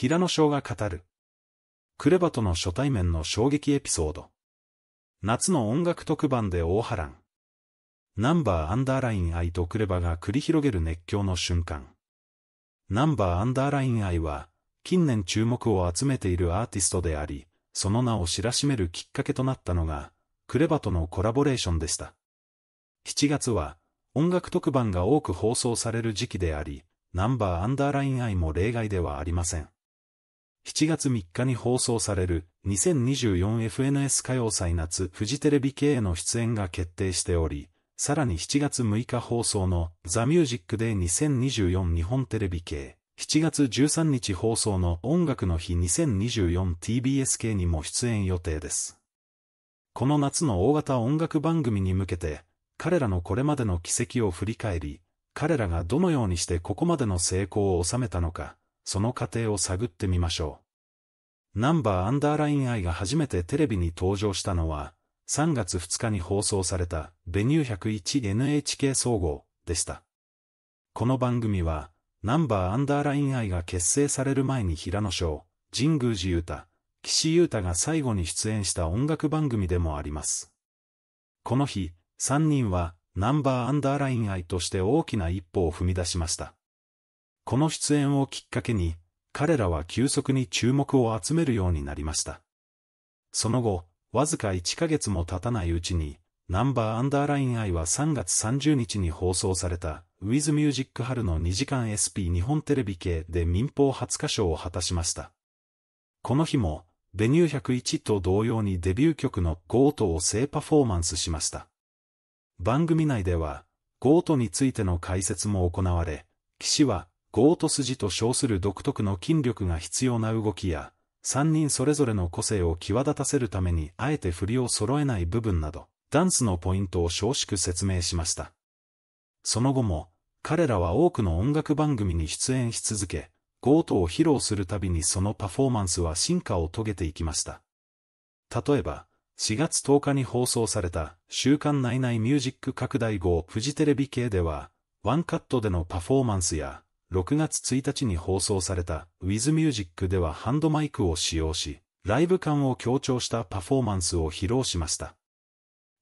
平野翔が語る。クレバとの初対面の衝撃エピソード。夏の音楽特番で大波乱。ナンバーアンダーライン愛とクレバが繰り広げる熱狂の瞬間。ナンバーアンダーライン愛は、近年注目を集めているアーティストであり、その名を知らしめるきっかけとなったのが、クレバとのコラボレーションでした。7月は、音楽特番が多く放送される時期であり、ナンバーアンダーライン愛も例外ではありません。7月3日に放送される 2024FNS 歌謡祭夏フジテレビ系への出演が決定しており、さらに7月6日放送の The Music Day 2024日本テレビ系、7月13日放送の音楽の日 2024TBS 系にも出演予定です。この夏の大型音楽番組に向けて、彼らのこれまでの軌跡を振り返り、彼らがどのようにしてここまでの成功を収めたのか、その過程を探ってみましょう。ナンバーアンダーライン I が初めてテレビに登場したのは、3月2日に放送されたベニュー 101NHK 総合でした。この番組は、ナンバーアンダーライン I が結成される前に平野翔、神宮寺優太、岸優太が最後に出演した音楽番組でもあります。この日、3人はナンバーアンダーライン I として大きな一歩を踏み出しました。この出演をきっかけに、彼らは急速に注目を集めるようになりました。その後、わずか1ヶ月も経たないうちに、ナンバーアンダーライン I は3月30日に放送された、ウィズミュージック春の2時間 SP 日本テレビ系で民放初歌唱を果たしました。この日も、ベニュー101と同様にデビュー曲のゴートを性パフォーマンスしました。番組内では、ゴートについての解説も行われ、騎士はゴート筋と称する独特の筋力が必要な動きや、三人それぞれの個性を際立たせるためにあえて振りを揃えない部分など、ダンスのポイントを詳しく説明しました。その後も、彼らは多くの音楽番組に出演し続け、ゴートを披露するたびにそのパフォーマンスは進化を遂げていきました。例えば、4月10日に放送された週刊内々ミュージック拡大号フジテレビ系では、ワンカットでのパフォーマンスや、6月1日に放送された WithMusic ではハンドマイクを使用し、ライブ感を強調したパフォーマンスを披露しました。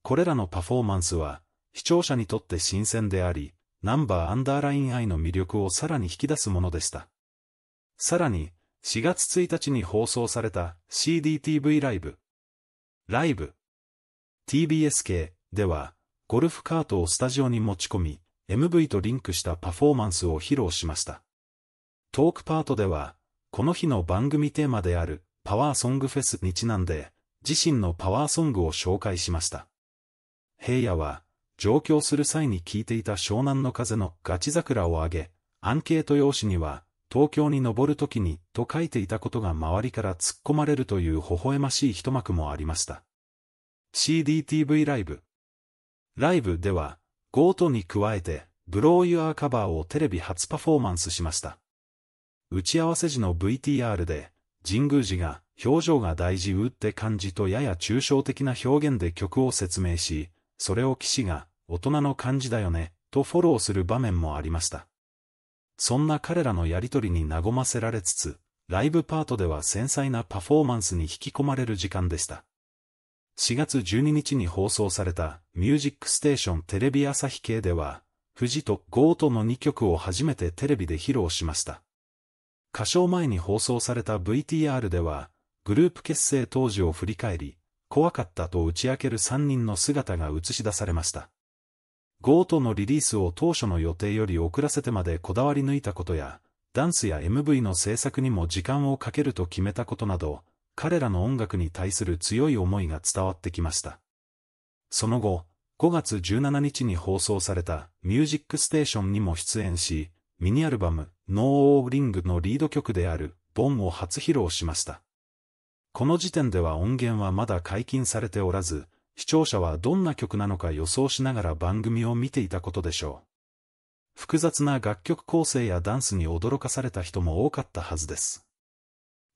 これらのパフォーマンスは、視聴者にとって新鮮であり、ナンバーアンダーライン愛の魅力をさらに引き出すものでした。さらに、4月1日に放送された CDTV ライブ。ライブ。TBS 系では、ゴルフカートをスタジオに持ち込み、MV とリンクしたパフォーマンスを披露しました。トークパートでは、この日の番組テーマであるパワーソングフェスにちなんで、自身のパワーソングを紹介しました。平野は、上京する際に聴いていた湘南の風のガチ桜を挙げ、アンケート用紙には、東京に登るときにと書いていたことが周りから突っ込まれるという微笑ましい一幕もありました。CDTV ライブライブでは、ゴートに加えて、ブローユアーカバーをテレビ初パフォーマンスしました。打ち合わせ時の VTR で、神宮寺が、表情が大事うって感じとやや抽象的な表現で曲を説明し、それを騎士が、大人の感じだよね、とフォローする場面もありました。そんな彼らのやりとりに和ませられつつ、ライブパートでは繊細なパフォーマンスに引き込まれる時間でした。4月12日に放送されたミュージックステーションテレビ朝日系では、富士とゴートの2曲を初めてテレビで披露しました。歌唱前に放送された VTR では、グループ結成当時を振り返り、怖かったと打ち明ける3人の姿が映し出されました。ゴートのリリースを当初の予定より遅らせてまでこだわり抜いたことや、ダンスや MV の制作にも時間をかけると決めたことなど、彼らの音楽に対する強い思いが伝わってきました。その後、5月17日に放送されたミュージックステーションにも出演し、ミニアルバム No o リングのリード曲であるボンを初披露しました。この時点では音源はまだ解禁されておらず、視聴者はどんな曲なのか予想しながら番組を見ていたことでしょう。複雑な楽曲構成やダンスに驚かされた人も多かったはずです。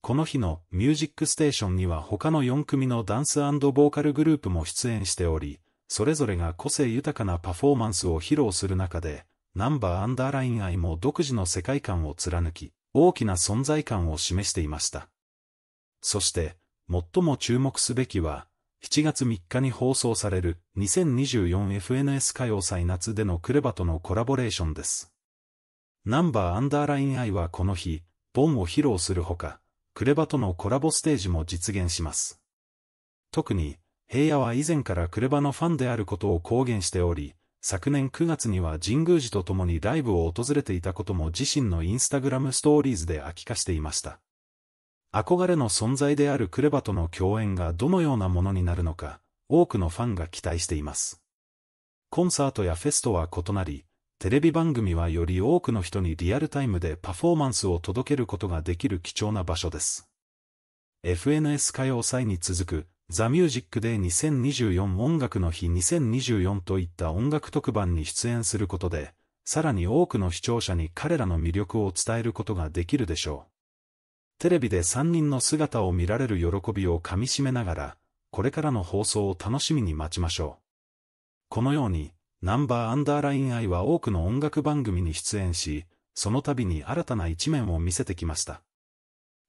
この日のミュージックステーションには他の4組のダンスボーカルグループも出演しており、それぞれが個性豊かなパフォーマンスを披露する中で、ナンバーアンダーライン愛も独自の世界観を貫き、大きな存在感を示していました。そして、最も注目すべきは、7月3日に放送される 2024FNS 歌謡祭夏でのクレバとのコラボレーションです。ナンバーアンダーライン愛はこの日、ボンを披露するほか、クレバとのコラボステージも実現します。特に、平野は以前からクレバのファンであることを公言しており、昨年9月には神宮寺と共にライブを訪れていたことも自身のインスタグラムストーリーズで明かしていました。憧れの存在であるクレバとの共演がどのようなものになるのか、多くのファンが期待しています。コンサートやフェスとは異なり、テレビ番組はより多くの人にリアルタイムでパフォーマンスを届けることができる貴重な場所です。FNS 歌謡祭に続く、ザ・ミュージックで2024音楽の日2024といった音楽特番に出演することで、さらに多くの視聴者に彼らの魅力を伝えることができるでしょう。テレビで3人の姿を見られる喜びをかみしめながら、これからの放送を楽しみに待ちましょう。このように、ナンバーアンダーラインアイは多くの音楽番組に出演し、その度に新たな一面を見せてきました。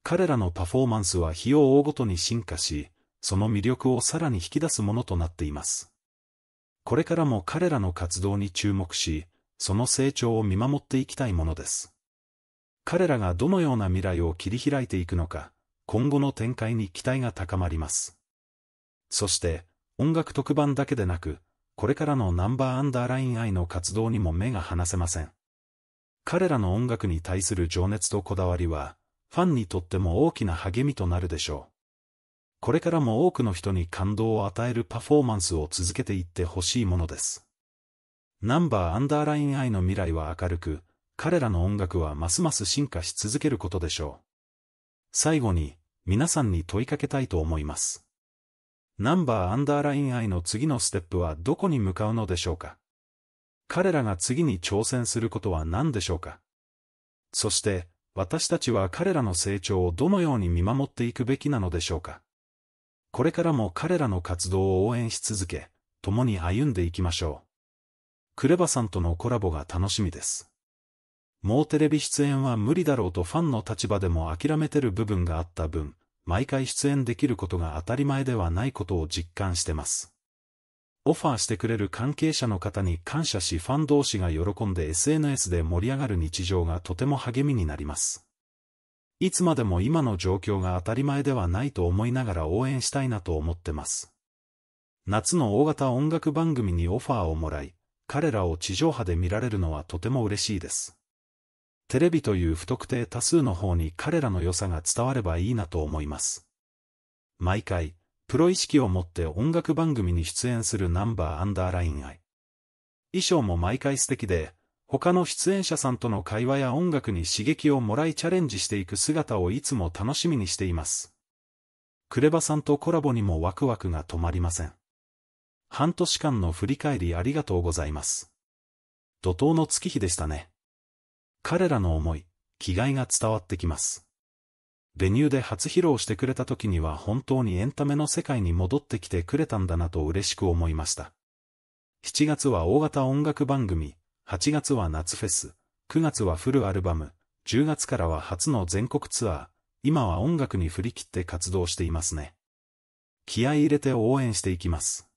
彼らのパフォーマンスは日を追うごとに進化し、その魅力をさらに引き出すものとなっています。これからも彼らの活動に注目し、その成長を見守っていきたいものです。彼らがどのような未来を切り開いていくのか、今後の展開に期待が高まります。そして、音楽特番だけでなく、これからのナンバーアンダーライン愛の活動にも目が離せません。彼らの音楽に対する情熱とこだわりは、ファンにとっても大きな励みとなるでしょう。これからも多くの人に感動を与えるパフォーマンスを続けていってほしいものです。ナンバーアンダーライン愛の未来は明るく、彼らの音楽はますます進化し続けることでしょう。最後に、皆さんに問いかけたいと思います。ナンバーアンダーライン愛の次のステップはどこに向かうのでしょうか彼らが次に挑戦することは何でしょうかそして、私たちは彼らの成長をどのように見守っていくべきなのでしょうかこれからも彼らの活動を応援し続け、共に歩んでいきましょう。クレバさんとのコラボが楽しみです。もうテレビ出演は無理だろうとファンの立場でも諦めてる部分があった分、毎回出演できることが当たり前ではないことを実感してます。オファーしてくれる関係者の方に感謝しファン同士が喜んで SNS で盛り上がる日常がとても励みになります。いつまでも今の状況が当たり前ではないと思いながら応援したいなと思ってます。夏の大型音楽番組にオファーをもらい、彼らを地上波で見られるのはとても嬉しいです。テレビという不特定多数の方に彼らの良さが伝わればいいなと思います。毎回、プロ意識を持って音楽番組に出演するナンバーアンダーライン愛。衣装も毎回素敵で、他の出演者さんとの会話や音楽に刺激をもらいチャレンジしていく姿をいつも楽しみにしています。クレバさんとコラボにもワクワクが止まりません。半年間の振り返りありがとうございます。怒涛の月日でしたね。彼らの思い、気概が伝わってきます。ベニューで初披露してくれた時には本当にエンタメの世界に戻ってきてくれたんだなと嬉しく思いました。7月は大型音楽番組、8月は夏フェス、9月はフルアルバム、10月からは初の全国ツアー、今は音楽に振り切って活動していますね。気合入れて応援していきます。